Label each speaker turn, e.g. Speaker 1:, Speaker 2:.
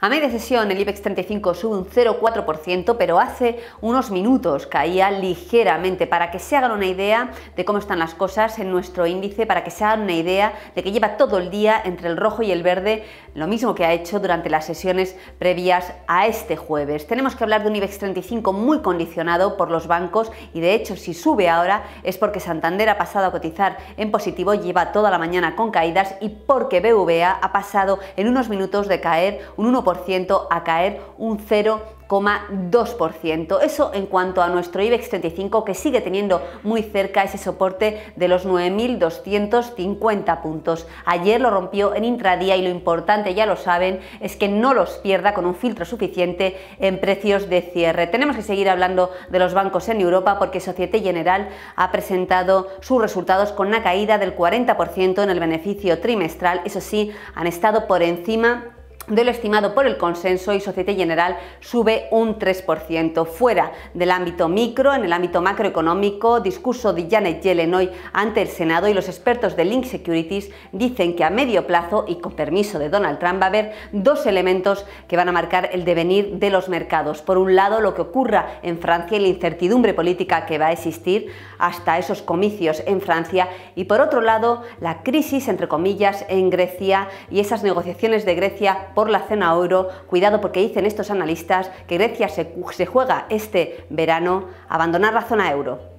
Speaker 1: A media sesión el IBEX 35 sube un 0,4%, pero hace unos minutos caía ligeramente. Para que se hagan una idea de cómo están las cosas en nuestro índice, para que se hagan una idea de que lleva todo el día entre el rojo y el verde, lo mismo que ha hecho durante las sesiones previas a este jueves. Tenemos que hablar de un IBEX 35 muy condicionado por los bancos y de hecho si sube ahora es porque Santander ha pasado a cotizar en positivo, lleva toda la mañana con caídas y porque BVA ha pasado en unos minutos de caer un 1% a caer un 0,2%. Eso en cuanto a nuestro IBEX 35 que sigue teniendo muy cerca ese soporte de los 9.250 puntos. Ayer lo rompió en intradía y lo importante, ya lo saben, es que no los pierda con un filtro suficiente en precios de cierre. Tenemos que seguir hablando de los bancos en Europa porque Societe General ha presentado sus resultados con una caída del 40% en el beneficio trimestral. Eso sí, han estado por encima de lo estimado por el consenso y Societe General sube un 3%. Fuera del ámbito micro, en el ámbito macroeconómico, discurso de Janet Yellen hoy ante el Senado y los expertos de Link Securities dicen que a medio plazo y con permiso de Donald Trump va a haber dos elementos que van a marcar el devenir de los mercados. Por un lado, lo que ocurra en Francia y la incertidumbre política que va a existir hasta esos comicios en Francia y por otro lado, la crisis entre comillas en Grecia y esas negociaciones de Grecia por la zona euro. Cuidado porque dicen estos analistas que Grecia se, juega este verano abandonar la zona euro.